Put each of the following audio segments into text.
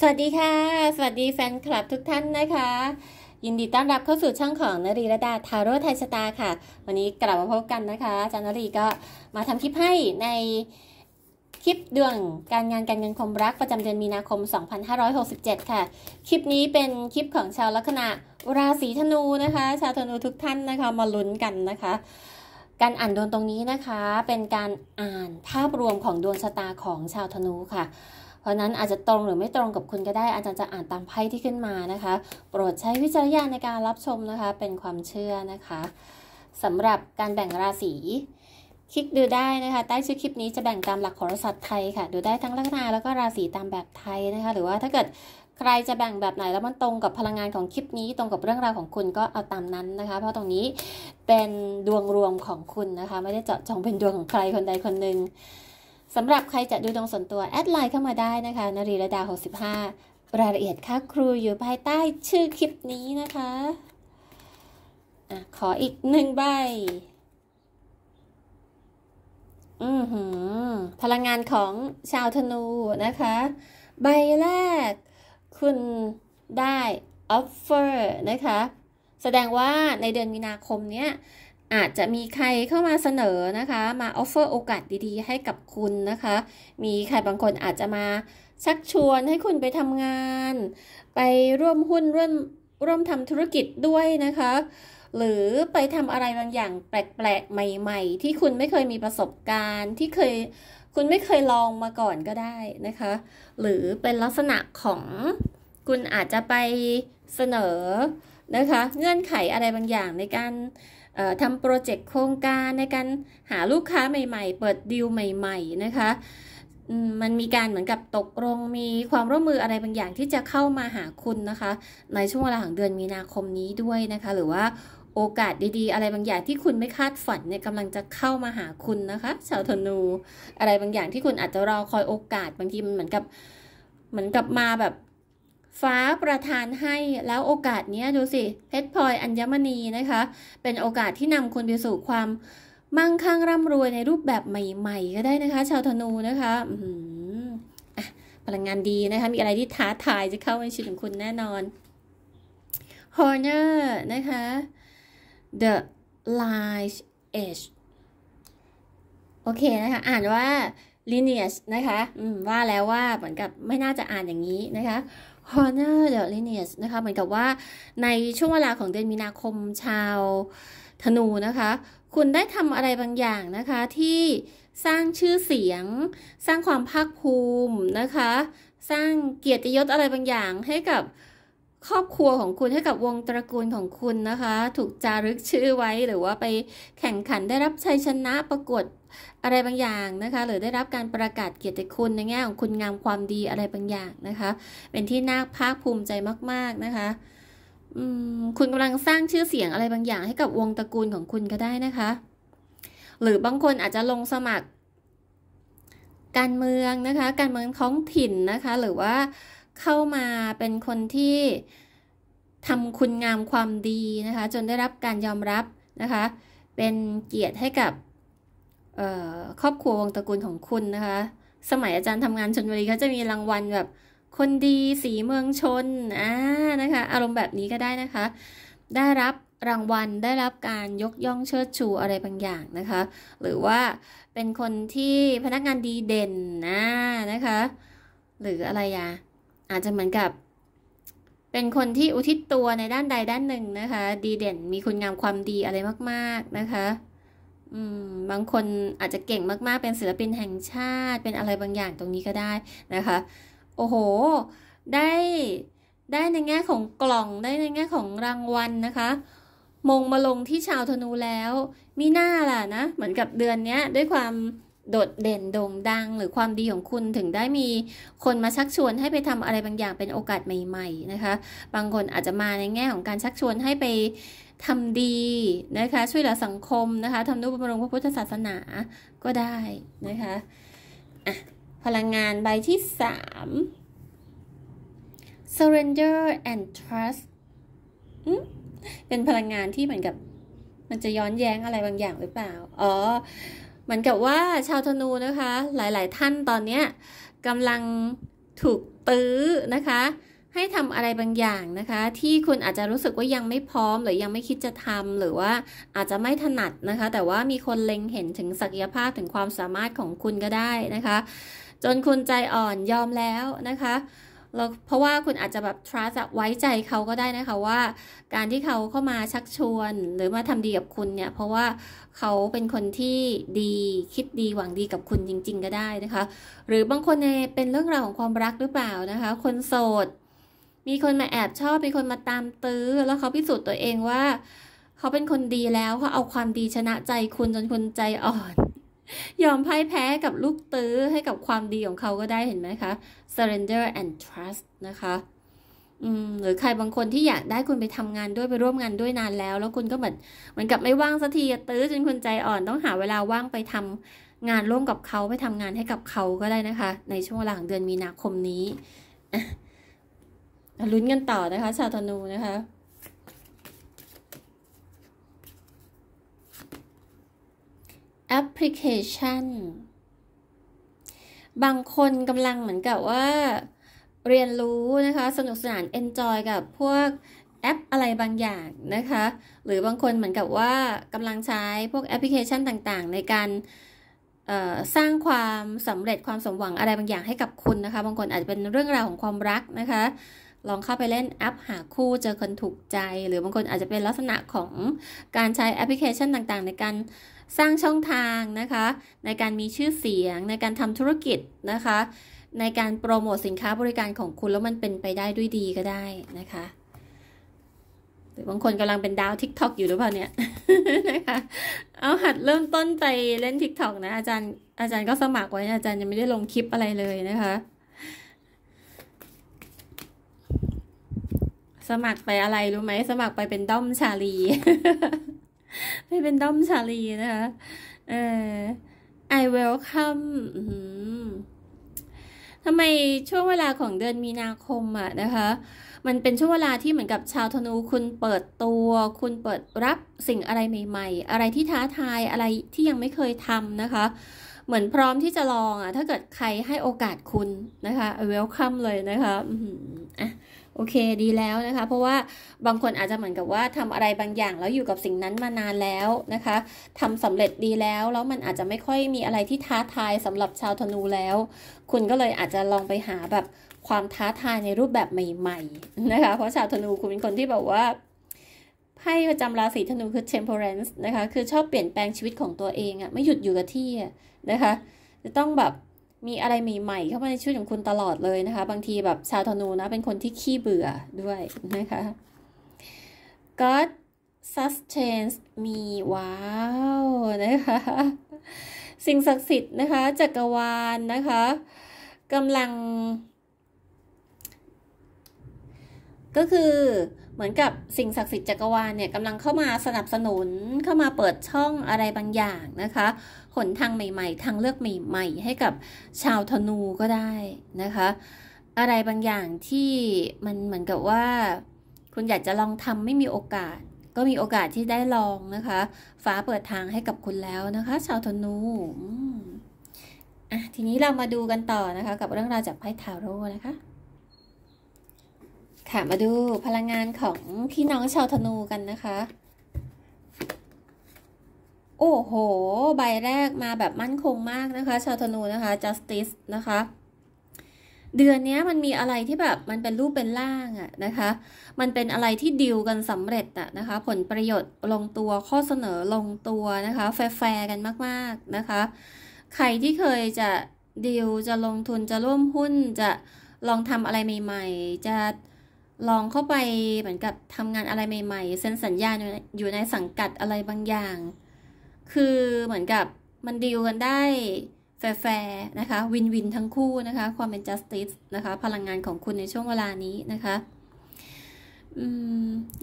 สวัสดีค่ะ สวัสดีแฟนคลับทุกท่านนะคะ ยินดีต้อนรับเข้าสู่ช่องของนรีระดาทาโร่ไทยสตาค่ะ วันนี้กลับมาพบกันนะคะอาจารย์นรีก็มาทำคลิปให้ในคลิปดวงการงานการเงินความรักประจำเดือนมีนาคม 2567 ค่ะคลิปนี้เป็นคลิปของชาวลัคนาราศีธนูนะคะ ชาวธนูทุกท่านนะคะ มาลุ้นกันนะคะ การอ่านดวงตรงนี้นะคะ เป็นการอ่านภาพรวมของดวงชะตาของชาวธนูค่ะเพราะนั้น อาจจะตรงหรือไม่ตรงกับคุณก็ได้อาจารย์จะ อ่านตามไพ่ที่ขึ้นมานะคะ โปรดใช้วิจารณญาณในการรับชมนะคะเป็นความเชื่อนะคะสำหรับการแบ่งราศีคลิกดูได้นะคะใต้ชื่อคลิปนี้จะแบ่งตามหลักโหราศาสตร์ไทยค่ะดูได้ทั้งลัคนาแล้วก็ราศีตามแบบไทยนะคะหรือว่าถ้าเกิดใครจะแบ่งแบบไหนแล้วมันตรงกับพลังงานของคลิปนี้ตรงกับเรื่องราวของคุณก็เอาตามนั้นนะคะ เพราะตรงนี้เป็นดวงรวมของคุณนะคะ ไม่ได้เจาะจงเป็นดวงของใครคนใดคนหนึ่งสำหรับใครจะดูดวงส่วนตัว แอดไลน์เข้ามาได้นะคะ นรีระดา65 รายละเอียดค่าครูอยู่ภายใต้ชื่อคลิปนี้นะคะอะขออีกหนึ่งใบ อือหือพลังงานของชาวธนูนะคะ ใบแรก คุณได้ออฟเฟอร์นะคะ แสดงว่าในเดือนมีนาคมเนี้ยอาจจะมีใครเข้ามาเสนอนะคะ มาออฟเฟอร์โอกาสดีๆ ให้กับคุณนะคะ มีใครบางคนอาจจะมา ชักชวนให้คุณไปทำงาน ไปร่วมหุ้นร่วมร่วมทำธุรกิจด้วยนะคะ หรือไปทำอะไรบางอย่างแปลกๆใหม่ ๆ ที่คุณไม่เคยมีประสบการณ์ที่เคยคุณไม่เคยลองมาก่อนก็ได้นะคะ หรือเป็นลักษณะของคุณอาจจะไปเสนอนะคะ เงื่อนไขอะไรบางอย่างในการทำโปรเจกต์โครงการในการหาลูกค้าใหม่ๆ เปิดดีลใหม่ๆนะคะ มันมีการเหมือนกับตกลงมีความร่วมมืออะไรบางอย่างที่จะเข้ามาหาคุณนะคะ ในช่วงเวลาของเดือนมีนาคมนี้ด้วยนะคะ หรือว่าโอกาสดีๆ อะไรบางอย่างที่คุณไม่คาดฝันเนี่ยกำลังจะเข้ามาหาคุณนะคะชาวธนูอะไรบางอย่างที่คุณอาจจะรอคอยโอกาสบางทีมันเหมือนกับเหมือนกับมาแบบฟ้าประทานให้แล้วโอกาสนี้ดูสิเพชรพลอย อัญมณีนะคะ เป็นโอกาสที่นำคุณไปสู่ความมั่งคั่งร่ำรวยในรูปแบบใหม่ๆ ก็ได้นะคะ ชาวธนูนะคะพลังงานดีนะคะ มีอะไรที่ท้าทายจะเข้าในชีวิตของคุณแน่นอนฮอ์เนอร์นะคะ The Light Edge โอเคนะคะ อ่านว่า lineage นะคะว่าแล้วว่าเหมือนกับไม่น่าจะอ่านอย่างนี้นะคะ Honor the Lineage นะคะ เหมือนกับว่าในช่วงเวลาของเดือนมีนาคมชาว ธนูนะคะ คุณได้ทำอะไรบางอย่างนะคะ ที่สร้างชื่อเสียง สร้างความภาคภูมินะคะ สร้างเกียรติยศอะไรบางอย่างให้กับครอบครัวของคุณให้กับวงตระกูลของคุณนะคะ ถูกจารึกชื่อไว้หรือว่าไปแข่งขันได้รับชัยชนะประกวดอะไรบางอย่างนะคะ หรือได้รับการประกาศเกียรติคุณในแง่ของคุณงามความดีอะไรบางอย่างนะคะ เป็นที่น่าภาคภูมิใจมาก ๆนะคะคุณกำลังสร้างชื่อเสียงอะไรบางอย่างให้กับวงตระกูลของคุณก็ได้นะคะ หรือบางคนอาจจะลงสมัคร การเมืองนะคะ การเมืองท้องถิ่นนะคะ หรือว่าเข้ามาเป็นคนที่ทำคุณงามความดีนะคะ จนได้รับการยอมรับนะคะ เป็นเกียรติให้กับครอบครัววงตระกูลของคุณนะคะ สมัยอาจารย์ทำงานชนบุรีเขาจะมีรางวัลแบบ คนดีสีเมืองชนอ่านะคะ อารมณ์แบบนี้ก็ได้นะคะ ได้รับรางวัลได้รับการยกย่องเชิดชูอะไรบางอย่างนะคะ หรือว่าเป็นคนที่พนักงานดีเด่นนะนะคะ หรืออะไรอะอาจจะเหมือนกับเป็นคนที่อุทิศตัวในด้านใดด้านหนึ่งนะคะ ดีเด่น มีคุณงามความดีอะไรมากๆนะคะ อืมบางคนอาจจะเก่งมากๆ เป็นศิลปินแห่งชาติ เป็นอะไรบางอย่างตรงนี้ก็ได้นะคะ โอ้โห ได้ได้ในแง่ของกล่อง ได้ในแง่ของรางวัลนะคะ มงมาลงที่ชาวธนูแล้ว มีหน้าล่ะนะ เหมือนกับเดือนนี้ด้วยความโดดเด่นโด่งดังหรือความดีของคุณถึงได้มีคนมาชักชวนให้ไปทำอะไรบางอย่างเป็นโอกาสใหม่ ๆ นะคะ บางคนอาจจะมาในแง่ของการชักชวนให้ไปทำดี นะคะ ช่วยเหลือสังคม นะคะทำนุบำรุงพระพุทธศาสนาก็ได้ นะคะะพลังงานใบที่ 3 surrender and trust เป็นพลังงานที่เหมือนกับมันจะย้อนแย้งอะไรบางอย่างหรือเปล่า อ๋อเหมือนกับว่าชาวธนูนะคะ หลาย ๆ ท่านตอนนี้กำลังถูกตื้อนะคะ ให้ทำอะไรบางอย่างนะคะ ที่คุณอาจจะรู้สึกว่ายังไม่พร้อมหรือยังไม่คิดจะทำหรือว่าอาจจะไม่ถนัดนะคะ แต่ว่ามีคนเล็งเห็นถึงศักยภาพถึงความสามารถของคุณก็ได้นะคะ จนคุณใจอ่อนยอมแล้วนะคะแล้วเพราะว่าคุณอาจจะแบบ trust ไว้ใจเขาก็ได้นะคะว่า การที่เขาเข้ามาชักชวนหรือมาทำดีกับคุณเนี่ยเพราะว่าเขาเป็นคนที่ดีคิดดีหวังดีกับคุณจริง ๆ ก็ได้นะคะ หรือบางคนเป็นเรื่องราวของความรักหรือเปล่านะคะ คนโสด มีคนมาแอบชอบมีคนมาตามตื้อแล้วเขาพิสูจน์ตัวเองว่า เขาเป็นคนดีแล้วเขาเอาความดีชนะใจคุณจนคุณใจอ่อนยอมพ่ายแพ้กับลูกตื้อให้กับความดีของเขาก็ได้เห็นไหมคะ surrender and trust นะคะหรือใครบางคนที่อยากได้คุณไปทำงานด้วยไปร่วมงานด้วยนานแล้ว แล้วคุณก็เหมือนเหมือนกับไม่ว่างสักทีตื้อจนคุณใจอ่อนต้องหาเวลาว่างไปทำงานร่วมกับเขาไปทำงานให้กับเขาก็ได้นะคะ ในช่วงหลังเดือนมีนาคมนี้ลุ้นกันต่อนะคะชาวธนูนะคะแอปพลิเคชันบางคนกำลังเหมือนกับว่าเรียนรู้นะคะ สนุกสนานเอนจอยกับพวกแอปอะไรบางอย่างนะคะ หรือบางคนเหมือนกับว่ากำลังใช้พวกแอปพลิเคชันต่างๆในการสร้างความสำเร็จความสมหวังอะไรบางอย่างให้กับคุณนะคะ บางคนอาจจะเป็นเรื่องราวของความรักนะคะ ลองเข้าไปเล่นแอปหาคู่เจอคนถูกใจ หรือบางคนอาจจะเป็นลักษณะของการใช้แอปพลิเคชันต่างๆ ในการสร้างช่องทางนะคะ ในการมีชื่อเสียงในการทำธุรกิจนะคะ ในการโปรโมทสินค้าบริการของคุณแล้วมันเป็นไปได้ด้วยดีก็ได้นะคะหรือบางคนกำลังเป็นดาวทิกท o อกอยู่หรือเปล่าเนี่ยนะคะเอาหัดเริ่มต้นไปเล่นทิกท o อกนะอาจารย์ อาจารย์ก็สมัครไว้อาจารย์ยังไม่ได้ลงคลิปอะไรเลยนะคะ สมัครไปอะไรรู้ไหมสมัครไปเป็นด้อมชาลีไปเป็นด้อมชาลีนะคะ เออ I welcome ทำไมช่วงเวลาของเดือนมีนาคมอะนะคะ มันเป็นช่วงเวลาที่เหมือนกับชาวธนูคุณเปิดตัว คุณเปิดรับสิ่งอะไรใหม่ๆ อะไรที่ท้าทายอะไรที่ยังไม่เคยทำนะคะ เหมือนพร้อมที่จะลองอะถ้าเกิดใครให้โอกาสคุณนะคะ welcome เลยนะคะอ่ะโอเค ดีแล้วนะคะเพราะว่าบางคนอาจจะเหมือนกับว่าทำอะไรบางอย่างแล้ว อยู่กับสิ่งนั้นมานานแล้วนะคะ ทำสำเร็จดีแล้วแล้วมันอาจจะไม่ค่อยมีอะไรที่ท้าทายสำหรับชาวธนูแล้ว คุณก็เลยอาจจะลองไปหาแบบความท้าทายในรูปแบบใหม่ๆนะคะเพราะชาวธนูคุณเป็นคนที่แบบว่าไพ่ประจำราศีธนูคือ temperance นะคะคือชอบเปลี่ยนแปลงชีวิตของตัวเองอะไม่หยุดอยู่กับที่นะคะจะต้องแบบมีอะไรใหม่ๆเข้ามาในชีวิตของคุณตลอดเลยนะคะ บางทีแบบชาวธนูนะเป็นคนที่ขี้เบื่อด้วยนะคะ God sustains me ว้าว นะคะ สิ่งศักดิ์สิทธิ์นะคะจักรวาลนนะคะกำลังก็คือเหมือนกับสิ่งศักดิ์สิทธิ์จักรวาลเนี่ยกำลังเข้ามาสนับสนุนเข้ามาเปิดช่องอะไรบางอย่างนะคะหนทางใหม่ๆทางเลือกใหม่ๆให้กับชาวธนูก็ได้นะคะ อะไรบางอย่างที่มันเหมือนกับว่าคุณอยากจะลองทำไม่มีโอกาส ก็มีโอกาสที่ได้ลองนะคะฟ้าเปิดทางให้กับคุณแล้วนะคะ ชาวธนูอ่ะทีนี้เรามาดูกันต่อนะคะ กับเรื่องราวจากไพ่ทาโร่นะคะค่ะมาดูพลังงานของพี่น้องชาวธนูกันนะคะ โอ้โห ใบแรกมาแบบมั่นคงมากนะคะ ชาวธนูนะคะ justice นะคะ เดือนนี้มันมีอะไรที่แบบมันเป็นรูปเป็นร่างอะนะคะ มันเป็นอะไรที่ดิวกันสำเร็จอะนะคะ ผลประโยชน์ลงตัว ข้อเสนอลงตัวนะคะ แฟร์กันมากๆนะคะ ใครที่เคยจะดิวจะลงทุนจะร่วมหุ้นจะลองทำอะไรใหม่ๆ จะลองเข้าไปเหมือนกับทำงานอะไรใหม่ ๆเซ็นสัญญาอยู่ในสังกัดอะไรบางอย่าง คือเหมือนกับมันดีลกันได้แฟร์นะคะ วินวินทั้งคู่นะคะความเป็น justice นะคะ พลังงานของคุณในช่วงเวลานี้นะคะ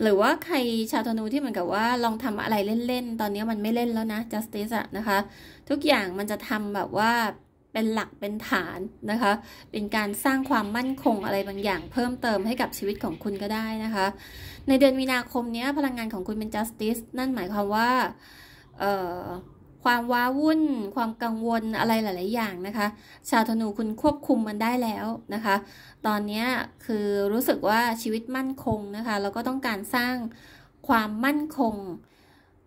หรือว่าใครชาวธนูที่เหมือนกับว่า ลองทำอะไรเล่นๆ ตอนนี้มันไม่เล่นแล้วนะ justice อะนะคะ ทุกอย่างมันจะทำแบบว่าเป็นหลักเป็นฐานนะคะ เป็นการสร้างความมั่นคงอะไรบางอย่าง เพิ่มเติมให้กับชีวิตของคุณก็ได้นะคะ ในเดือนมีนาคมนี้พลังงานของคุณเป็น justice นั่นหมายความว่าความว้าวุ่นความกังวลอะไรหลาย ๆ อย่างนะคะ ชาวธนูคุณควบคุมมันได้แล้วนะคะ ตอนนี้คือรู้สึกว่าชีวิตมั่นคงนะคะ แล้วก็ต้องการสร้างความมั่นคง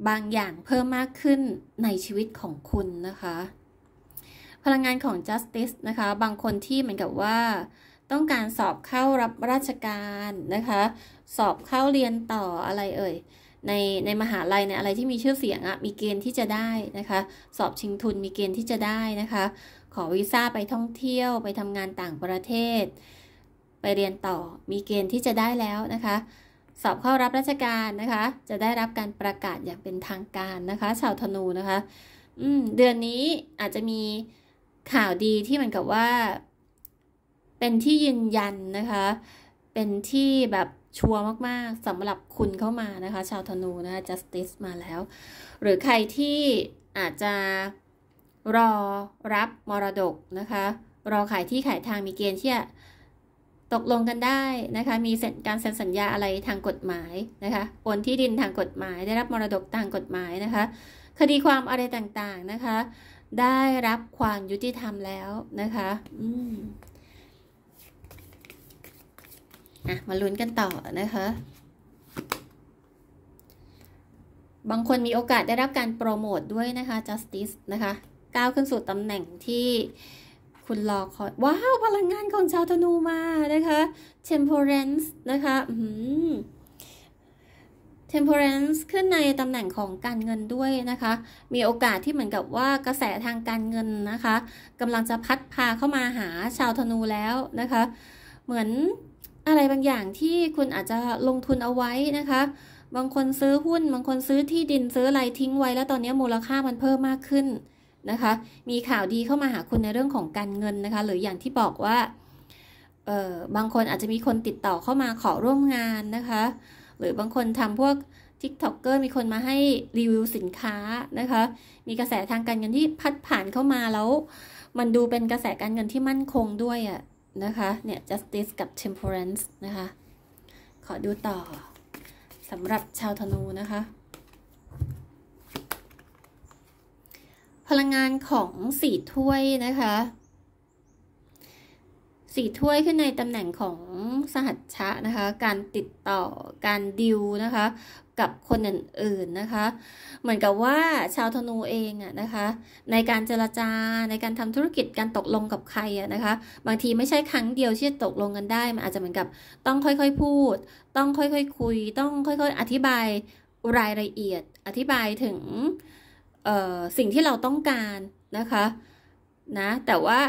บางอย่างเพิ่มมากขึ้นในชีวิตของคุณนะคะพลังงานของ justice นะคะ บางคนที่เหมือนกับว่า ต้องการสอบเข้ารับราชการนะคะ สอบเข้าเรียนต่ออะไรเอ่ย ในในมหาลัยในอะไรที่มีชื่อเสียงอะมีเกณฑ์ที่จะได้นะคะ สอบชิงทุนมีเกณฑ์ที่จะได้นะคะ ขอวีซ่าไปท่องเที่ยวไปทำงานต่างประเทศ ไปเรียนต่อมีเกณฑ์ที่จะได้แล้วนะคะ สอบเข้ารับราชการนะคะ จะได้รับการประกาศอย่างเป็นทางการนะคะ ชาวธนูนะคะอืมเดือนนี้อาจจะมีข่าวดีที่มันกับว่า เป็นที่ยืนยันนะคะ เป็นที่แบบชัวร์มาก ๆสำหรับคุณเข้ามานะคะ ชาวธนูนะคะ justice มาแล้ว หรือใครที่อาจจะรอรับมรดกนะคะ รอขายที่ขายทางมีเกณฑ์ที่จะตกลงกันได้นะคะ มีเซ็นการเซ็นสัญญาอะไรทางกฎหมายนะคะโอนที่ดินทางกฎหมายได้รับมรดกทางกฎหมายนะคะ คดีความอะไรต่างๆนะคะได้รับความยุติธรรมแล้วนะคะ อืมอ่ะ มาลุ้นกันต่อนะคะ บางคนมีโอกาสได้รับการโปรโมทด้วยนะคะ justice นะคะ ก้าวขึ้นสู่ตำแหน่งที่คุณรอคอยว้าว พลังงานของชาวธนูมา นะคะ temperance นะคะ อืม Temperance ขึ้นในตำแหน่งของการเงินด้วยนะคะ มีโอกาสที่เหมือนกับว่ากระแสทางการเงินนะคะกำลังจะพัดพาเข้ามาหาชาวธนูแล้วนะคะ เหมือนอะไรบางอย่างที่คุณอาจจะลงทุนเอาไว้นะคะ บางคนซื้อหุ้นบางคนซื้อที่ดินซื้ออะไรทิ้งไว้แล้วตอนนี้มูลค่ามันเพิ่มมากขึ้นนะคะ มีข่าวดีเข้ามาหาคุณในเรื่องของการเงินนะคะ หรืออย่างที่บอกว่า เออบางคนอาจจะมีคนติดต่อเข้ามาขอร่วมงานนะคะรือบางคนทำพวก TikToker มีคนมาให้รีวิวสินค้านะคะ มีกระแสทางการเงินที่พัดผ่านเข้ามาแล้ว มันดูเป็นกระแสการเงินที่มั่นคงด้วยอะนะคะเนี่ย justice กับ temperance นะคะ ขอดูต่อสำหรับชาวธนูนะคะ พลังงานของสีถ้วยนะคะสี่ถ้วยขึ้นในตำแหน่งของสหัชชะนะคะ การติดต่อการดิวนะคะ กับคนอื่น ๆนะคะ เหมือนกับว่าชาวธนูเองอะนะคะ ในการเจรจาในการทำธุรกิจการตกลงกับใครอะนะคะบางทีไม่ใช่ครั้งเดียวที่จะตกลงกันได้ มันอาจจะเหมือนกับต้องค่อยๆพูด ต้องค่อยๆคุย ต้องค่อยๆอธิบายรายละเอียด อธิบายถึงสิ่งที่เราต้องการนะคะนะแต่ว่า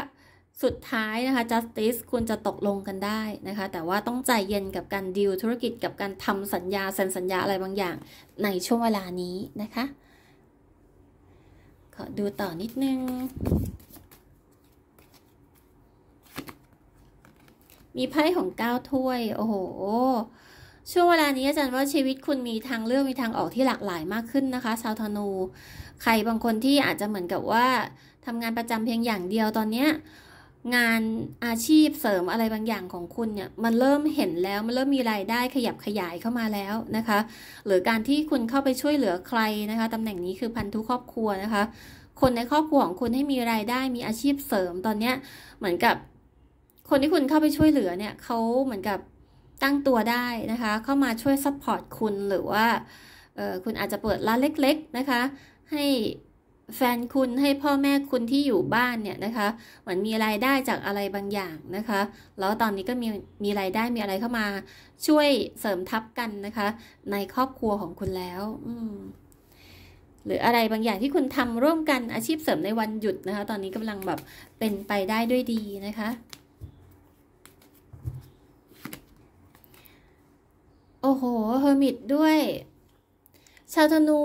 สุดท้ายนะคะ justice คุณจะตกลงกันได้นะคะ แต่ว่าต้องใจเย็นกับการดิลธุรกิจกับการทำสัญญาเซ็นสัญญาอะไรบางอย่างในช่วงเวลานี้นะคะ ขอดูต่อนิดนึง มีไพ่ของก้าถ้วย โอ้โห ช่วงเวลานี้อาจารย์ว่าชีวิตคุณมีทางเลือก มีทางออกที่หลากหลายมากขึ้นนะคะ ชาวธนู ใครบางคนที่อาจจะเหมือนกับว่าทำงานประจำเพียงอย่างเดียวตอนเนี้ยงานอาชีพเสริมอะไรบางอย่างของคุณเนี่ยมันเริ่มเห็นแล้วมันเริ่มมีรายได้ขยับขยายเข้ามาแล้วนะคะ หรือการที่คุณเข้าไปช่วยเหลือใครนะคะตำแหน่งนี้คือพันธุครอบครัวนะคะ คนในครอบครัวของคุณให้มีรายได้มีอาชีพเสริมตอนเนี้ยเหมือนกับ คนที่คุณเข้าไปช่วยเหลือเนี่ยเขาเหมือนกับตั้งตัวได้นะคะเข้ามาช่วยซัพพอร์ตคุณหรือว่าคุณอาจจะเปิดร้านเล็ก ๆนะคะ ให้แฟนคุณให้พ่อแม่คุณที่อยู่บ้านเนี่ยนะคะเหมือนมีรายได้จากอะไรบางอย่างนะคะ แล้วตอนนี้ก็มีมีรายได้มีอะไรเข้ามา ช่วยเสริมทับกันนะคะ ในครอบครัวของคุณแล้วอืมหรืออะไรบางอย่างที่คุณทำร่วมกันอาชีพเสริมในวันหยุดนะคะ ตอนนี้กำลังแบบเป็นไปได้ด้วยดีนะคะ โอ้โหเฮอร์มิตด้วยชาวธนู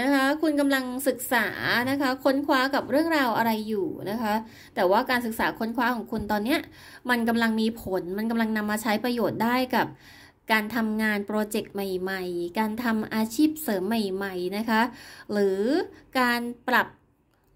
นะคะ คุณกำลังศึกษานะคะค้นคว้ากับเรื่องราวอะไรอยู่นะคะ แต่ว่าการศึกษาค้นคว้าของคุณตอนเนี้ยมันกำลังมีผล มันกำลังนำมาใช้ประโยชน์ได้กับ การทำงานโปรเจกต์ใหม่ๆ การทำอาชีพเสริมใหม่ๆนะคะหรือการปรับ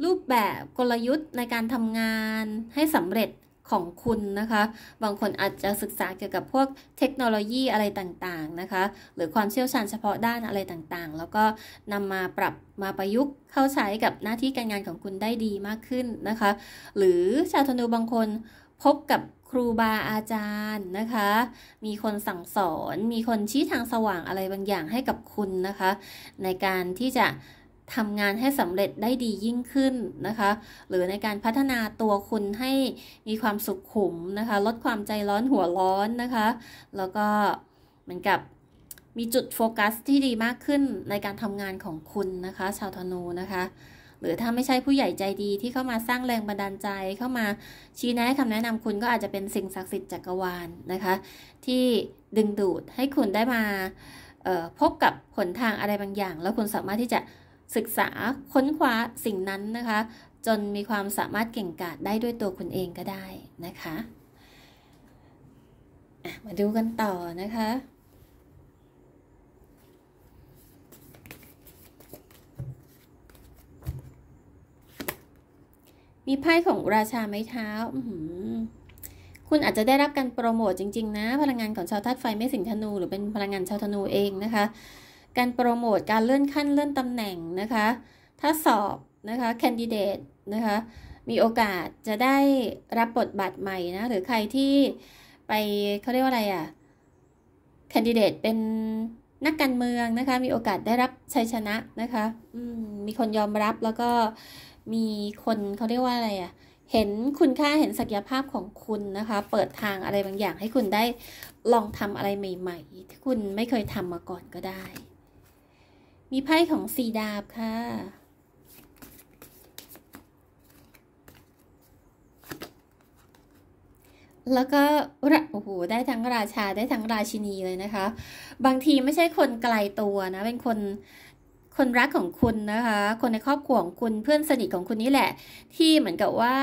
รูปแบบกลยุทธ์ในการทำงานให้สำเร็จของคุณนะคะ บางคนอาจจะศึกษาเกี่ยวกับพวกเทคโนโลยีอะไรต่างๆนะคะ หรือความเชี่ยวชาญเฉพาะด้านอะไรต่างๆ แล้วก็นำมาปรับมาประยุกต์เข้าใช้กับหน้าที่การงานของคุณได้ดีมากขึ้นนะคะ หรือชาวธนูบางคนพบกับครูบาอาจารย์นะคะ มีคนสั่งสอน มีคนชี้ทางสว่างอะไรบางอย่างให้กับคุณนะคะ ในการที่จะทำงานให้สำเร็จได้ดียิ่งขึ้นนะคะ หรือในการพัฒนาตัวคุณให้มีความสุขขุมนะคะ ลดความใจร้อนหัวร้อนนะคะ แล้วก็เหมือนกับมีจุดโฟกัสที่ดีมากขึ้นในการทำงานของคุณนะคะ ชาวธนูนะคะ หรือถ้าไม่ใช่ผู้ใหญ่ใจดีที่เข้ามาสร้างแรงบันดาลใจเข้ามาชี้แนะคำแนะนำคุณก็อาจจะเป็นสิ่งศักดิ์สิทธิ์จักรวาลนนะคะ ที่ดึงดูดให้คุณได้มาพบกับผลทางอะไรบางอย่าง แล้วคุณสามารถที่จะศึกษาค้นคว้าสิ่งนั้นนะคะ จนมีความสามารถเก่งกาจได้ด้วยตัวคุณเองก็ได้นะคะมาดูกันต่อนะคะ มีไพ่ของราชาไม้เท้าคุณอาจจะได้รับการโปรโมทจริงๆ นะ พลังงานของชาวธาตุไฟไม่สิงธนูหรือเป็นพลังงานชาวธนูเองนะคะการโปรโมทการเลื่อนขั้นเลื่อนตำแหน่งนะคะ ถ้าสอบนะคะแคนดิเดตนะคะ มีโอกาสจะได้รับบทบาทใหม่นะ หรือใครที่ไปเขาเรียกว่าอะไรอะ่ะแคนดิเดตเป็นนักการเมืองนะคะ มีโอกาสได้รับชัยชนะนะคะมมีคนยอมรับ แล้วก็มีคนเขาเรียกว่าอะไรอะ่ะ เห็นคุณค่าเห็นศักยภาพของคุณนะคะ เปิดทางอะไรบางอย่าง ให้คุณได้ลองทำอะไรใหม่ ๆ ที่คุณไม่เคยทำมาก่อนก็ได้มีไพ่ของสี่ดาบค่ะ แล้วก็โอ้โห ได้ทั้งราชาได้ทั้งราชินีเลยนะคะ บางทีไม่ใช่คนไกลตัวนะ เป็นคน คนรักของคุณนะคะ คนในครอบครัวของคุณเพื่อนสนิทของคุณนี่แหละ ที่เหมือนกับว่า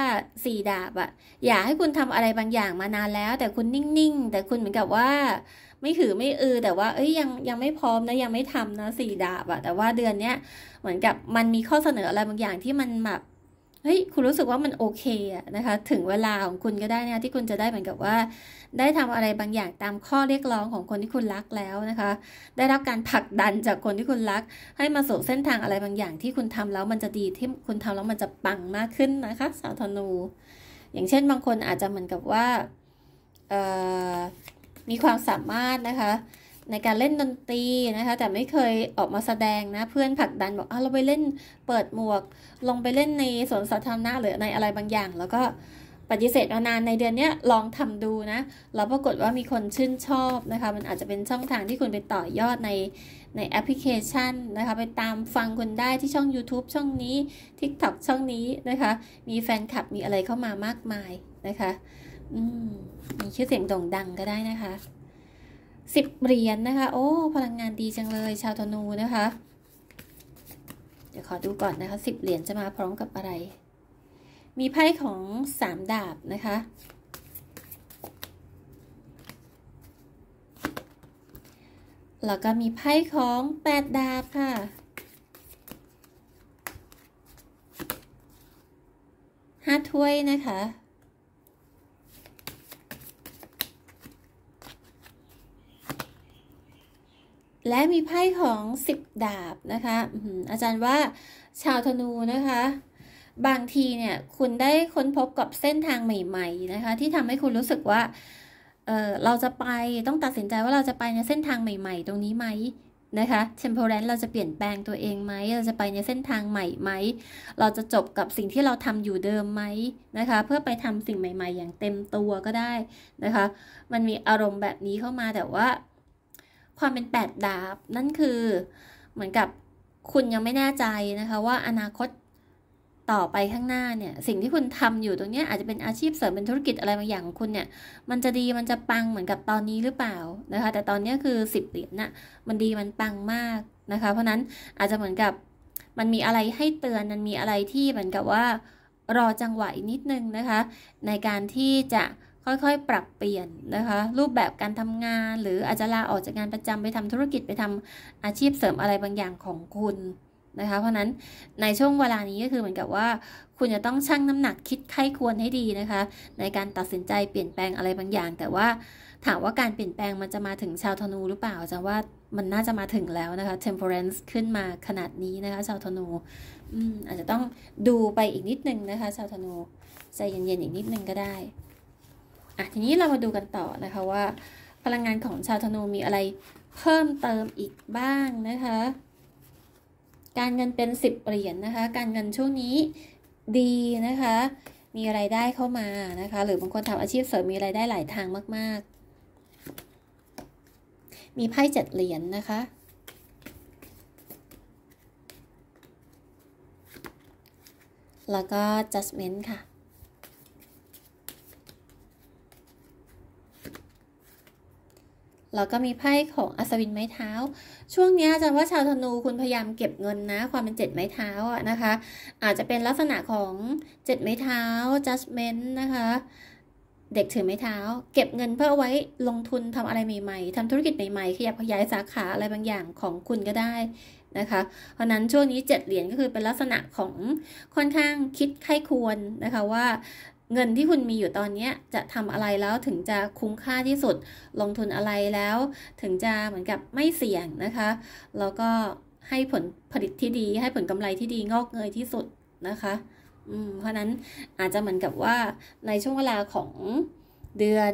สี่ดาบอะอยากให้คุณทำอะไรบางอย่างมานานแล้ว แต่คุณนิ่งๆ แต่คุณเหมือนกับว่าไม่ถือไม่อือแต่ว่าเอ้ยยัง ยังไม่พร้อมนะยังไม่ทำนะสี่ดาบอะแต่ว่าเดือนเนี้ยเหมือนกับมันมีข้อเสนออะไรบางอย่างที่มันแบบเฮ้ยคุณรู้สึกว่ามันโอเคอะนะคะ ถึงเวลาของคุณก็ได้นะที่คุณจะได้เหมือนกับว่า ได้ทำอะไรบางอย่างตามข้อเรียกร้องของคนที่คุณรักแล้วนะคะ ได้รับการผลักดันจากคนที่คุณรัก ให้มาสู่เส้นทางอะไรบางอย่างที่คุณทำแล้วมันจะดีที่คุณทำแล้วมันจะปังมากขึ้นนะคะ สาวธนู อย่างเช่นบางคนอาจจะเหมือนกับว่าเอ่อมีความสามารถนะคะ ในการเล่นดนตรีนะคะ แต่ไม่เคยออกมาแสดงนะเพื่อนผลักดันบอกอาเราไปเล่นเปิดหมวก ลงไปเล่นในสวนสาธารณะหรือในอะไรบางอย่าง แล้วก็ปฏิเสธมานานในเดือนนี้ลองทำดูนะ เราปรากฏว่ามีคนชื่นชอบนะคะ มันอาจจะเป็นช่องทางที่คุณไปต่อยอดในในแอปพลิเคชันนะคะ ไปตามฟังคุณได้ที่ช่อง YouTube ช่องนี้ TikTok ช่องนี้นะคะ มีแฟนคลับมีอะไรเข้ามามากมายนะคะ อืมมีชื่อเสียงโด่งดังก็ได้นะคะ สิบเหรียญนนะคะ โอ้ พลังงานดีจังเลย ชาวธนูนะคะ เดี๋ยวขอดูก่อนนะคะ สิบเหรียญจะมาพร้อมกับอะไร มีไพ่ของสามดาบนะคะ แล้วก็มีไพ่ของแปดดาบค่ะห้าถ้วยนะคะและมีไพ่ของสิบดาบนะคะ อาจารย์ว่าชาวธนูนะคะ บางทีเนี่ยคุณได้ค้นพบกับเส้นทางใหม่ ๆนะคะ ที่ทำให้คุณรู้สึกว่าเเราจะไปต้องตัดสินใจว่าเราจะไปในเส้นทางใหม่ ๆ ตรงนี้ไหมนะคะเชมเพลนเราจะเปลี่ยนแปลงตัวเองไหมเราจะไปในเส้นทางใหม่ไหมเราจะจบกับสิ่งที่เราทำอยู่เดิมไหมนะคะ เพื่อไปทำสิ่งใหม่ ๆ อย่างเต็มตัวก็ได้นะคะ มันมีอารมณ์แบบนี้เข้ามาแต่ว่าความเป็นแปดดาบนั่นคือเหมือนกับคุณยังไม่แน่ใจนะคะว่าอนาคตต่อไปข้างหน้าเนี่ยสิ่งที่คุณทำอยู่ตรงนี้อาจจะเป็นอาชีพเสริมเป็นธุรกิจอะไรบางอย่างของคุณเนี่ยมันจะดีมันจะปังเหมือนกับตอนนี้หรือเปล่านะคะ แต่ตอนนี้คือสิบเหรียญน่ะมันดีมันปังมากนะคะ เพราะนั้นอาจจะเหมือนกับมันมีอะไรให้เตือนมันมีอะไรที่เหมือนกับว่ารอจังหวะอีกนิดนึงนะคะ ในการที่จะค่อยๆ ปรับเปลี่ยนนะคะ รูปแบบการทำงานหรืออาจจะลาออกจากงานประจำไปทำธุรกิจไปทำอาชีพเสริมอะไรบางอย่างของคุณนะคะ เพราะนั้นในช่วงเวลานี้ก็คือเหมือนกับว่าคุณจะต้องชั่งน้ำหนักคิดไข้ควรให้ดีนะคะ ในการตัดสินใจเปลี่ยนแปลงอะไรบางอย่าง แต่ว่าถามว่าการเปลี่ยนแปลงมันจะมาถึงชาวธนูหรือเปล่าจะว่ามันน่าจะมาถึงแล้วนะคะ temperance ขึ้นมาขนาดนี้นะคะ ชาวธนูอาจจะต้องดูไปอีกนิดนึงนะคะ ชาวธนูใจเย็นๆ อีกนิดนึงก็ได้อ่ะ ทีนี้เรามาดูกันต่อนะคะว่า พลังงานของชาวธนูมีอะไรเพิ่มเติมอีกบ้างนะคะ การเงินเป็น 10 เหรียญนนะคะ การเงินช่วงนี้ดีนะคะ มีไรายได้เข้ามานะคะ หรือบางคนทำอาชีพเสริมมีไรายได้หลายทางมากๆ มีไพ่เจ็ดเหรียญนนะคะ แล้วก็จั j u มน m e n t ค่ะแล้วก็มีไพ่ของอัศวินไม้เท้า ช่วงนี้อาจารย์ว่าชาวธนูคุณพยายามเก็บเงินนะความเป็นเจ็ดไม้เท้าอะนะคะอาจจะเป็นลักษณะของเจ็ดไม้เท้า judgment นะคะเด็กถือไม้เท้าเก็บเงินเพื่อเอาไว้ลงทุนทำอะไรใหม่ๆทำธุรกิจใหม่ๆขยับขยายสาขาอะไรบางอย่างของคุณก็ได้นะคะเพราะนั้นช่วงนี้เจ็ดเหรียญก็คือเป็นลักษณะของค่อนข้างคิดไข้ควรนะคะว่าเงินที่คุณมีอยู่ตอนนี้จะทำอะไรแล้วถึงจะคุ้มค่าที่สุด ลงทุนอะไรแล้ว ถึงจะเหมือนกับไม่เสี่ยงนะคะ แล้วก็ให้ผลผลิตที่ดี ให้ผลกำไรที่ดีงอกเงยที่สุดนะคะเพราะนั้นอาจจะเหมือนกับว่าในช่วงเวลาของเดือน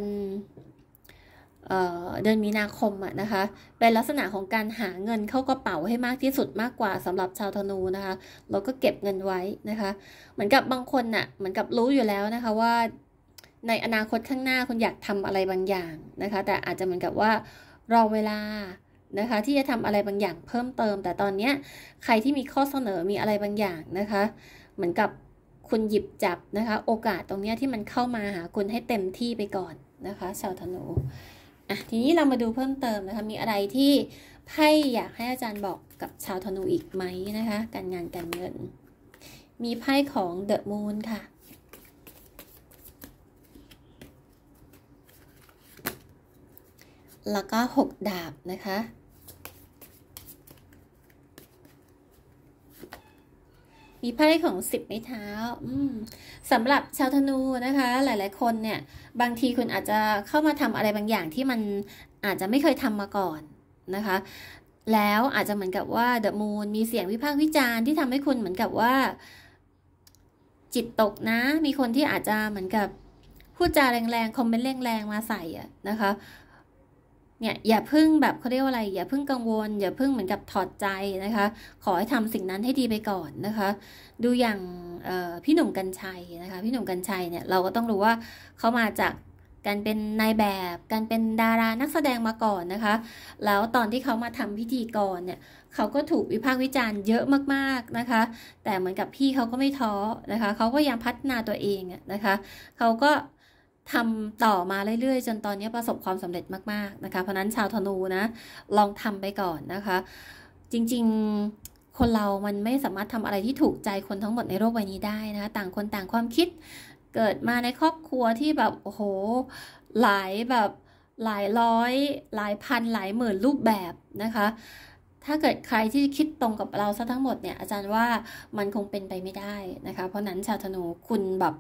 เดือนมีนาคมอะนะคะ เป็นลักษณะของการหาเงินเข้ากระเป๋าให้มากที่สุดมากกว่าสำหรับชาวธนูนะคะ เราก็เก็บเงินไว้นะคะ เหมือนกับบางคนน่ะ เหมือนกับรู้อยู่แล้วนะคะว่า ในอนาคตข้างหน้าคุณอยากทำอะไรบางอย่างนะคะ แต่อาจจะเหมือนกับว่า รอเวลานะคะที่จะทำอะไรบางอย่างเพิ่มเติม แต่ตอนเนี้ยใครที่มีข้อเสนอมีอะไรบางอย่างนะคะ เหมือนกับคุณหยิบจับนะคะ โอกาสตรงเนี้ยที่มันเข้ามาหา คุณให้เต็มที่ไปก่อนนะคะ ชาวธนูอะทีนี้เรามาดูเพิ่มเติมนะคะ มีอะไรที่ไพ่อยากให้อาจารย์บอกกับชาวธนูอีกไหมนะคะ การงานการเงิน มีไพ่ของเดอะมูนค่ะ แล้วก็ 6 ดาบนะคะมีไพ่ของสิบไม้เท้า สำหรับชาวธนูนะคะ หลาย ๆ คนเนี่ย บางทีคุณอาจจะเข้ามาทำอะไรบางอย่างที่มันอาจจะไม่เคยทำมาก่อนนะคะ แล้วอาจจะเหมือนกับว่าเดอะมูนมีเสียงวิพากษ์วิจารณ์ที่ทำให้คุณเหมือนกับว่า จิตตกนะ มีคนที่อาจจะเหมือนกับ พูดจาแรงๆ คอมเมนต์แรงๆ มาใส่อะนะคะเนี่ยอย่าพึ่งแบบเขาเรียกว่าอะไรอย่าพึ่งกังวล อย่าพึ่งเหมือนกับถอดใจนะคะ ขอให้ทำสิ่งนั้นให้ดีไปก่อนนะคะ ดูอย่างพี่หนุ่มกัญชัยนะคะ พี่หนุ่มกัญชัยเนี่ยเราก็ต้องรู้ว่าเขามาจากการเป็นนายแบบ การเป็นดารานักแสดงมาก่อนนะคะ แล้วตอนที่เขามาทำพิธีกรเนี่ยเขาก็ถูกวิพากษ์วิจารณ์เยอะมากๆนะคะ แต่เหมือนกับพี่เขาก็ไม่ท้อนะคะเขาก็ยังพัฒนาตัวเองนะคะเขาก็ทำต่อมาเรื่อยๆจนตอนนี้ประสบความสำเร็จมากๆ นะคะ เพราะนั้นชาวธนูนะลองทำไปก่อนนะคะ จริงๆคนเรามันไม่สามารถทำอะไรที่ถูกใจคนทั้งหมดในโลกใบนี้ได้นะคะต่างคนต่างความคิดเกิดมาในครอบครัวที่แบบโอ้โหหลายแบบหลายร้อย หลายพันหลายหมื่นรูปแบบนะคะถ้าเกิดใครที่คิดตรงกับเราซะทั้งหมดเนี่ยอาจารย์ว่ามันคงเป็นไปไม่ได้นะคะเพราะนั้นชาวธนูคุณแบบ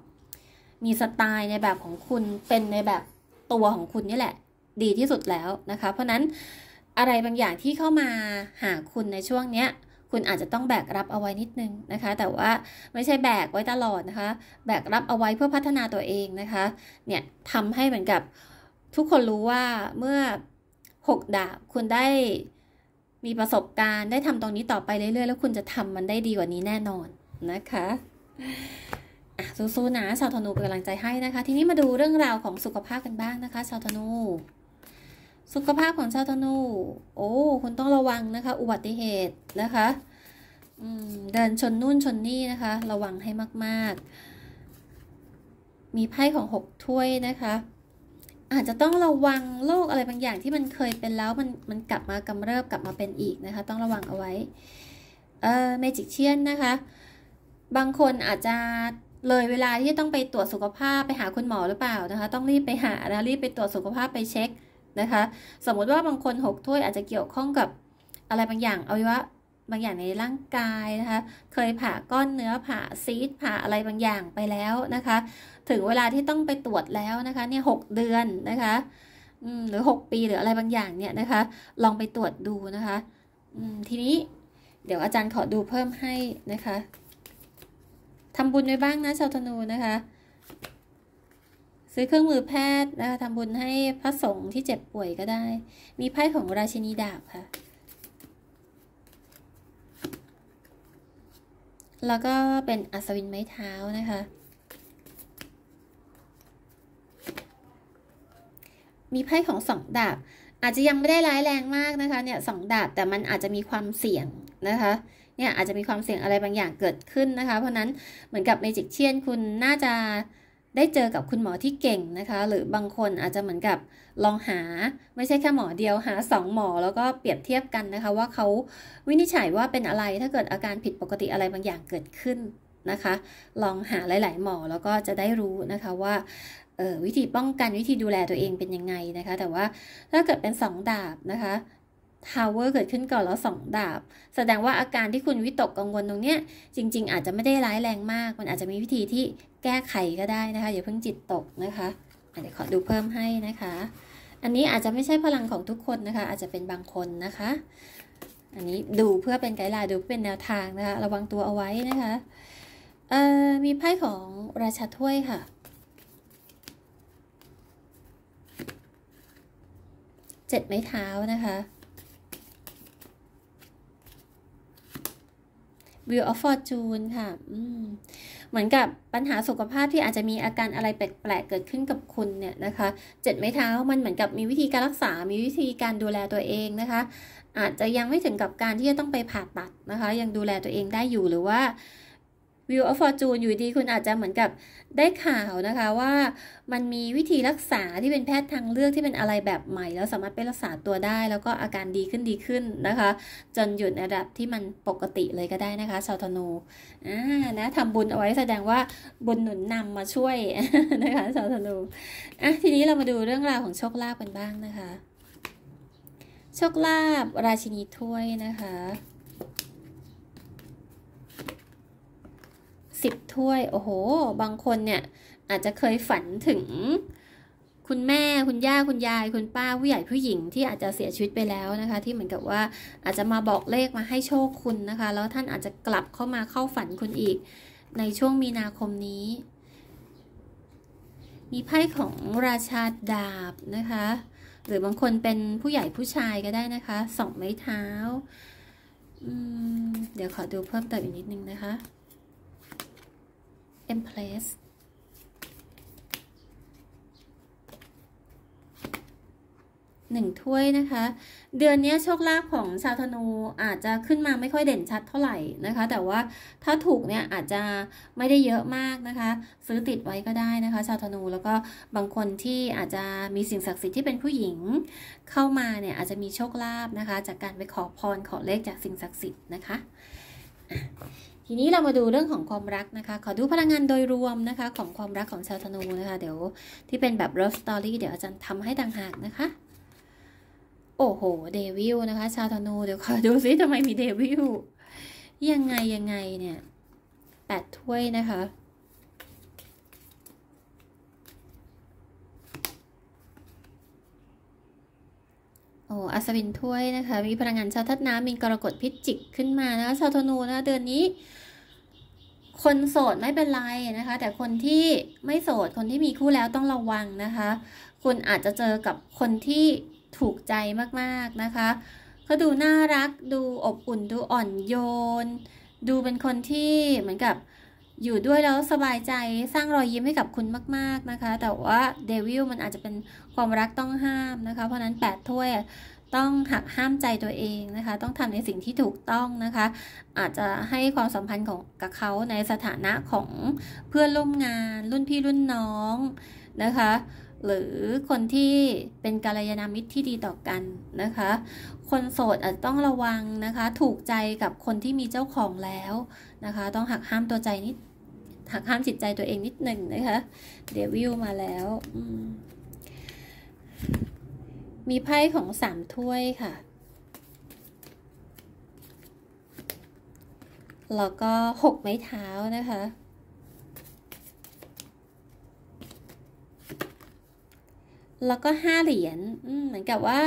มีสไตล์ในแบบของคุณเป็นในแบบตัวของคุณนี่แหละ ดีที่สุดแล้วนะคะ เพราะนั้นอะไรบางอย่างที่เข้ามาหาคุณในช่วงเนี้ยคุณอาจจะต้องแบกรับเอาไว้นิดนึงนะคะ แต่ว่าไม่ใช่แบกไว้ตลอดนะคะ แบกรับเอาไว้เพื่อพัฒนาตัวเองนะคะ เนี่ยทำให้เหมือนกับทุกคนรู้ว่าเมื่อ6ดาบคุณได้มีประสบการณ์ได้ทำตรงนี้ต่อไปเรื่อยๆแล้วคุณจะทำมันได้ดีกว่านี้แน่นอนนะคะสู้ๆนะชาวธนูเป็นกำลังใจให้ นะคะ ทีนี้มาดูเรื่องราวของสุขภาพกันบ้างนะคะ ชาวธนู สุขภาพของชาวธนู โอ้ คุณต้องระวังนะคะ อุบัติเหตุนะคะ เดินชนนู่นชนนี่นะคะ ระวังให้มาก ๆ มีไพ่ของหกถ้วยนะคะ อาจจะต้องระวังโรคอะไรบางอย่างที่มันเคยเป็นแล้วมันมันกลับมากำเริบกลับมาเป็นอีกนะคะ ต้องระวังเอาไว้เอ่อเมจิกเชียนนะคะ บางคนอาจจะเลยเวลาที่ต้องไปตรวจสุขภาพ ไปหาคุณหมอหรือเปล่านะคะ ต้องรีบไปหานะรีบไปตรวจสุขภาพไปเช็คนะคะ สมมุติว่าบางคนหกถ้วยอาจจะเกี่ยวข้องกับอะไรบางอย่างเอาไว้ว่าบางอย่างในร่างกายนะคะ เคยผ่าก้อนเนื้อ ผ่าซีดผ่าอะไรบางอย่างไปแล้วนะคะถึงเวลาที่ต้องไปตรวจแล้วนะคะ เนี่ยหเดือนนะคะหรือ 6 ปีหรืออะไรบางอย่างเนี่ยนะคะ ลองไปตรวจดูนะคะทีนี้เดี๋ยวอาจารย์ขอดูเพิ่มให้นะคะทำบุญไว้บ้างนะชาวธนูนะคะ ซื้อเครื่องมือแพทย์นะคะทำบุญให้พระสงฆ์ที่เจ็บป่วยก็ได้ มีไพ่ของราชินีดาบค่ะ แล้วก็เป็นอัศวินไม้เท้านะคะ มีไพ่ของสองดาบ อาจจะยังไม่ได้ร้ายแรงมากนะคะ เนี่ยสองดาบแต่มันอาจจะมีความเสี่ยงนะคะเนี่ยอาจจะมีความเสี่ยงอะไรบางอย่างเกิดขึ้นนะคะ เพราะนั้นเหมือนกับเมจิกเชียนคุณน่าจะได้เจอกับคุณหมอที่เก่งนะคะ หรือบางคนอาจจะเหมือนกับลองหา ไม่ใช่แค่หมอเดียวหา 2 หมอแล้วก็เปรียบเทียบกันนะคะ ว่าเขาวินิจฉัยว่าเป็นอะไรถ้าเกิดอาการผิดปกติอะไรบางอย่างเกิดขึ้นนะคะ ลองหาหลาย ๆ หมอแล้วก็จะได้รู้นะคะว่าวิธีป้องกันวิธีดูแลตัวเองเป็นยังไงนะคะ แต่ว่าถ้าเกิดเป็น 2 ดาบนะคะทาวเวอร์เกิดขึ้นก่อนแล้วสองดาบ แสดงว่าอาการที่คุณวิตกกังวลตรงเนี้ยจริง ๆ อาจจะไม่ได้ร้ายแรงมาก มันอาจจะมีวิธีที่แก้ไขก็ได้นะคะอย่าเพิ่งจิตตกนะคะเดี๋ยวขอดูเพิ่มให้นะคะ อันนี้อาจจะไม่ใช่พลังของทุกคนนะคะ อาจจะเป็นบางคนนะคะ อันนี้ดูเพื่อเป็นไกด์ไลน์ดูเป็นแนวทางนะคะระวังตัวเอาไว้นะคะเอ่อมีไพ่ของราชาถ้วยค่ะเจ็ดไม้เท้านะคะวิวออฟฟอร์จูนค่ะเหมือนกับปัญหาสุขภาพที่อาจจะมีอาการอะไรแปลกๆเกิดขึ้นกับคุณเนี่ยนะคะ เจ็ดไม้เท้ามันเหมือนกับมีวิธีการรักษามีวิธีการดูแลตัวเองนะคะ อาจจะยังไม่ถึงกับการที่จะต้องไปผ่าตัดนะคะ ยังดูแลตัวเองได้อยู่หรือว่าวิวออฟ f o r ์จูนอยู่ดีคุณอาจจะเหมือนกับได้ข่าวนะคะว่ามันมีวิธีรักษาที่เป็นแพทย์ทาง เลือกที่เป็นอะไรแบบใหม่ แล้ว สามารถไปรักษาตัวได้ แล้วก็อาการดีขึ้นดีขึ้นนะคะ จนหยุดระดับที่มันปกติเลยก็ได้นะคะชาวธนูอ่านะทำบุญ เอาไว้แสดงว่าบุญหนุนนำมาช่วยนะคะชาวธนูอ่ะทีนี้เรามาดูเรื่องราวของโชคลาภกันบ้างนะคะโชคลาภราชินีถ้วยนะคะสิบถ้วย โอ้โห บางคนเนี่ยอาจจะเคยฝันถึงคุณแม่คุณย่า คุณยายคุณป้าผู้ใหญ่ผู้หญิงที่อาจจะเสียชีวิตไปแล้วนะคะ ที่เหมือนกับว่าอาจจะมาบอกเลขมาให้โชคคุณนะคะ แล้วท่านอาจจะกลับเข้ามาเข้าฝันคุณอีก ในช่วงมีนาคมนี้ มีไพ่ของราชาดาบนะคะ หรือบางคนเป็นผู้ใหญ่ผู้ชายก็ได้นะคะสองไม้เท้าเดี๋ยวขอดูเพิ่มเติมอีกนิดนึงนะคะ empress หนึ่งถ้วยนะคะ เดือนนี้โชคลาภของชาวธนูอาจจะขึ้นมาไม่ค่อยเด่นชัดเท่าไหร่นะคะ แต่ว่าถ้าถูกเนี่ยอาจจะไม่ได้เยอะมากนะคะ ซื้อติดไว้ก็ได้นะคะชาวธนูแล้วก็บางคนที่อาจจะมีสิ่งศักดิ์สิทธิ์ที่เป็นผู้หญิงเข้ามาเนี่ยอาจจะมีโชคลาภนะคะ จากการไปขอพรขอเลขจากสิ่งศักดิ์สิทธิ์นะคะทีนี้เรามาดูเรื่องของความรักนะคะ ขอดูพลังงานโดยรวมนะคะของความรักของชาวธนูนะคะ เดี๋ยวที่เป็นแบบ love story เดี๋ยวอาจารย์ทำให้ต่างหากนะคะ โอ้โห เดวิลนะคะ ชาวธนูเดี๋ยวขอดูซิทำไมมีเดวิล ยังไงยังไงเนี่ยแปดถ้วยนะคะ โอ้อัศวินถ้วยนะคะ มีพลังงานชาวทัดน้ำมีกรกฎพิจิกขึ้นมานะคะชาวธนูนะคะเดือนนี้คนโสดไม่เป็นไรนะคะ แต่คนที่ไม่โสดคนที่มีคู่แล้วต้องระวังนะคะ คุณอาจจะเจอกับคนที่ถูกใจมากๆนะคะเขาดูน่ารักดูอบอุ่นดูอ่อนโยน ดูเป็นคนที่เหมือนกับอยู่ด้วยแล้วสบายใจสร้างรอยยิ้มให้กับคุณมากๆนะคะ แต่ว่าเดวิลมันอาจจะเป็นความรักต้องห้ามนะคะเพราะนั้น8ถ้วยต้องหักห้ามใจตัวเองนะคะ ต้องทำในสิ่งที่ถูกต้องนะคะ อาจจะให้ความสัมพันธ์ของกับเขาในสถานะของเพื่อนร่วมงานรุ่นพี่รุ่นน้องนะคะ หรือคนที่เป็นกาลยานมิตรที่ดีต่อกันนะคะ คนโสดอาจต้องระวังนะคะ ถูกใจกับคนที่มีเจ้าของแล้วนะคะ ต้องหักห้ามตัวใจนิด หักห้ามจิตใจตัวเองนิดหนึ่งนะคะ เดวิลมาแล้วอืมมีไพ่ของสามถ้วยค่ะ แล้วก็หกไม้เท้านะคะ แล้วก็ห้าเหรียญเหมือนกับว่า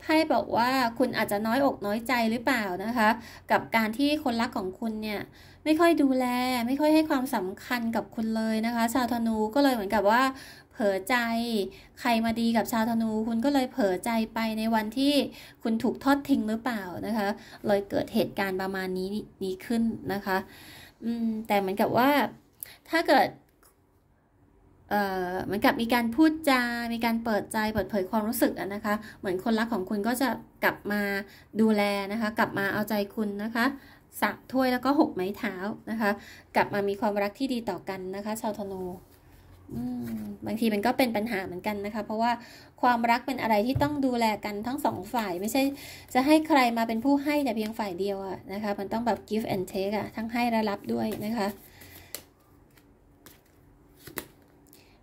ไพ่บอกว่าคุณอาจจะน้อยอกน้อยใจหรือเปล่านะคะ กับการที่คนรักของคุณเนี่ย ไม่ค่อยดูแลไม่ค่อยให้ความสำคัญกับคุณเลยนะคะ ชาวธนู ก็เลยเหมือนกับว่าผลอใจใครมาดีกับชาวธนู คุณก็เลยเผลอใจไปในวันที่คุณถูกทอดทิ้งหรือเปล่านะคะเลยเกิดเหตุการณ์ประมาณนี้นี้ขึ้นนะคะอืมแต่เหมือนกับว่าถ้าเกิดเหมือนกับมีการพูดจา มีการเปิดใจเปิดเผยความรู้สึกนะคะ เหมือนคนรักของคุณก็จะกลับมาดูแลนะคะ กลับมาเอาใจคุณนะคะ สักถ้วยแล้วก็หกไม้เท้านะคะ กลับมามีความรักที่ดีต่อกันนะคะ ชาวธนูบางทีมันก็เป็นปัญหาเหมือนกันนะคะเพราะว่าความรักเป็นอะไรที่ต้องดูแลกันทั้งสองฝ่ายไม่ใช่จะให้ใครมาเป็นผู้ให้แต่เพียงฝ่ายเดียวอะนะคะ มันต้องแบบ give and take อะทั้งให้และรับด้วยนะคะ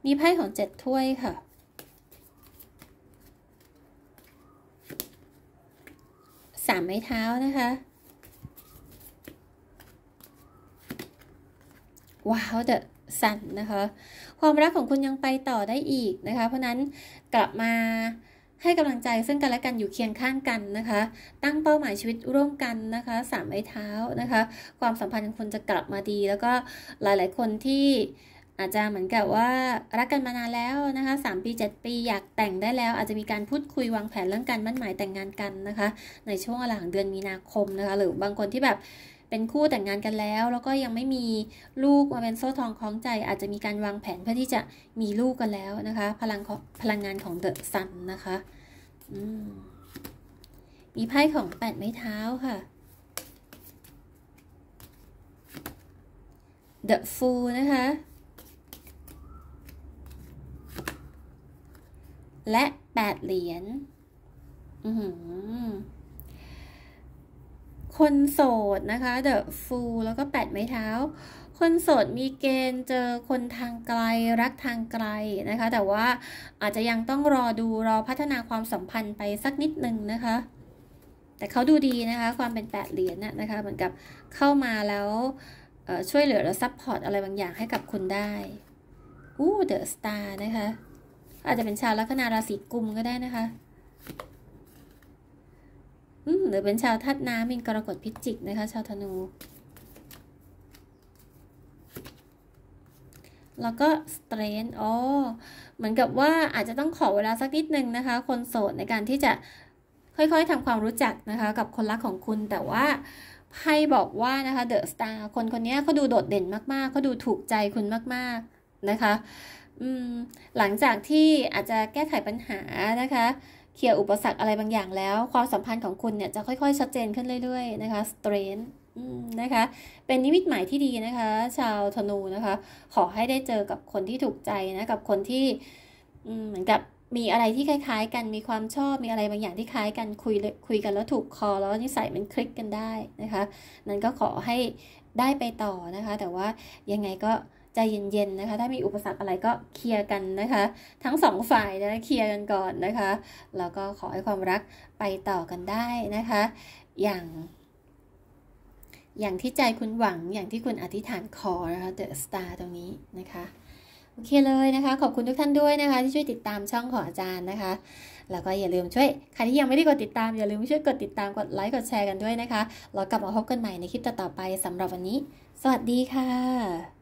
มีไพ่ของเจ็ดถ้วยค่ะสามไม้เท้านะคะ ว้าวเดอสั่นนะคะความรักของคุณยังไปต่อได้อีกนะคะเพราะนั้นกลับมาให้กำลังใจซึ่งกันและกันอยู่เคียงข้างกันนะคะตั้งเป้าหมายชีวิตร่วมกันนะคะสามไอ้เท้านะคะ ความสัมพันธ์ของคุณจะกลับมาดีแล้วก็หลาย ๆ คนที่อาจจะเหมือนกับว่ารักกันมานานแล้วนะคะ3ปี 7 ปีอยากแต่งได้แล้วอาจจะมีการพูดคุยวางแผนเรื่องการมั่นหมายแต่งงานกันนะคะ ในช่วงหลังเดือนมีนาคมนะคะหรือบางคนที่แบบเป็นคู่แต่งงานกันแล้ว แล้วก็ยังไม่มีลูกมาเป็นโซ่ทองคล้องใจ อาจจะมีการวางแผนเพื่อที่จะมีลูกกันแล้วนะคะ พลังพลังงานของเดอะซันนะคะมมีไพ่ของแปดไม้เท้าค่ะ เดอะฟูลนะคะ และแปดเหรียญอือหือคนโสดนะคะเดอะฟูลแล้วก็แปดไม้เท้า คนโสดมีเกณฑ์เจอคนทางไกลรักทางไกลนะคะ แต่ว่าอาจจะยังต้องรอดูรอพัฒนาความสัมพันธ์ไปสักนิดนึงนะคะ แต่เขาดูดีนะคะความเป็นแปดเหรียญนนะคะ เหมือนกับเข้ามาแล้วช่วยเหลือและซัพพอร์ตอะไรบางอย่างให้กับคุณได้อู้เดอะสตาร์นะคะ อาจจะเป็นชาวลัคนาราศีกุมก็ได้นะคะหรือเป็นชาวธาตุน้ำมีกรกฎพิจิกนะคะ ชาวธนู แล้วก็สเตรนอ๋อเหมือนกับว่าอาจจะต้องขอเวลาสักนิดนึงนะคะ คนโสดในการที่จะค่อยๆทำความรู้จักนะคะ กับคนรักของคุณ แต่ว่าไพ่บอกว่านะคะเดอะสตาร์คนคนนี้เขาดูโดดเด่นมาก ๆ เขาดูถูกใจคุณมากๆนะคะ หลังจากที่อาจจะแก้ไขปัญหานะคะเคลียร์อุปสรรคอะไรบางอย่างแล้ว ความสัมพันธ์ของคุณเนี่ยจะค่อยๆชัดเจนขึ้นเรื่อยๆนะคะสเตรนนะคะ เป็นนิมิตหมายที่ดีนะคะ ชาวธนูนะคะ ขอให้ได้เจอกับคนที่ถูกใจนะกับคนที่เหมือนกับมีอะไรที่คล้ายๆ กันมีความชอบมีอะไรบางอย่างที่คล้ายกันคุยคุยกันแล้วถูกคอ แล้วนิสัยมันคลิกกันได้นะคะนั้นก็ขอให้ได้ไปต่อนะคะ แต่ว่ายังไงก็ใจเย็นๆนะคะ ถ้ามีอุปสรรคอะไรก็เคลียร์กันนะคะ ทั้งสองฝ่ายนะเคลียร์กันก่อนนะคะ แล้วก็ขอให้ความรักไปต่อกันได้นะคะ อย่าง อย่างที่ใจคุณหวัง อย่างที่คุณอธิษฐานขอนะคะเดอะสตาร์ตรงนี้นะคะ โอเคเลยนะคะ ขอบคุณทุกท่านด้วยนะคะ ที่ช่วยติดตามช่องของอาจารย์นะคะ แล้วก็อย่าลืมช่วย ใครที่ยังไม่ได้กดติดตามอย่าลืม ช่วยกดติดตาม กดไลค์ กดแชร์กันด้วยนะคะ เรากลับมาพบกันใหม่ในคลิปต่อๆไปสำหรับวันนี้ สวัสดีค่ะ